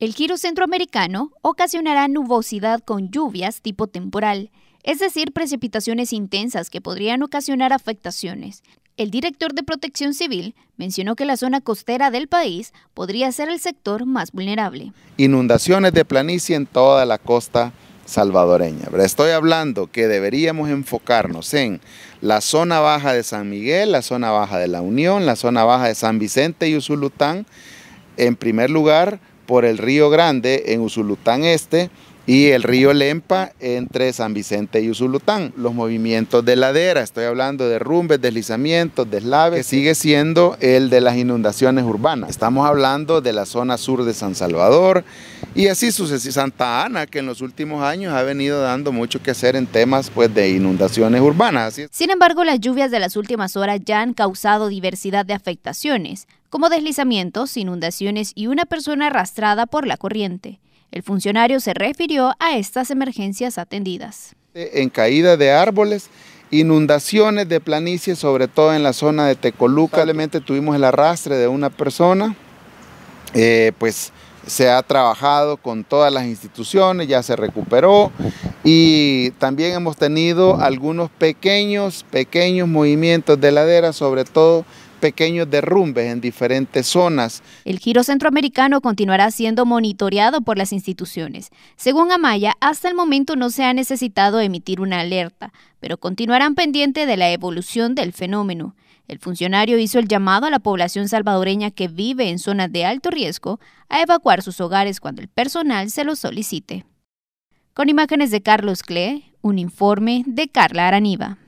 El giro centroamericano ocasionará nubosidad con lluvias tipo temporal, es decir, precipitaciones intensas que podrían ocasionar afectaciones. El director de Protección Civil mencionó que la zona costera del país podría ser el sector más vulnerable. Inundaciones de planicie en toda la costa salvadoreña. Estoy hablando que deberíamos enfocarnos en la zona baja de San Miguel, la zona baja de La Unión, la zona baja de San Vicente y Usulután, en primer lugar por el Río Grande en Usulután Este y el río Lempa entre San Vicente y Usulután. Los movimientos de ladera, estoy hablando de rumbes, deslizamientos, deslaves, que sigue siendo el de las inundaciones urbanas. Estamos hablando de la zona sur de San Salvador y así sucesivamente. Santa Ana, que en los últimos años ha venido dando mucho que hacer en temas pues, de inundaciones urbanas. Sin embargo, las lluvias de las últimas horas ya han causado diversidad de afectaciones, como deslizamientos, inundaciones y una persona arrastrada por la corriente. El funcionario se refirió a estas emergencias atendidas. En caída de árboles, inundaciones de planicie, sobre todo en la zona de Tecoluca. Lamentablemente tuvimos el arrastre de una persona, eh, pues se ha trabajado con todas las instituciones, ya se recuperó, y también hemos tenido algunos pequeños, pequeños movimientos de ladera, sobre todo pequeños derrumbes en diferentes zonas. El giro centroamericano continuará siendo monitoreado por las instituciones. Según Amaya, hasta el momento no se ha necesitado emitir una alerta, pero continuarán pendientes de la evolución del fenómeno. El funcionario hizo el llamado a la población salvadoreña que vive en zonas de alto riesgo a evacuar sus hogares cuando el personal se lo solicite con imágenes de Carlos Klee, un informe de Carla Araniva.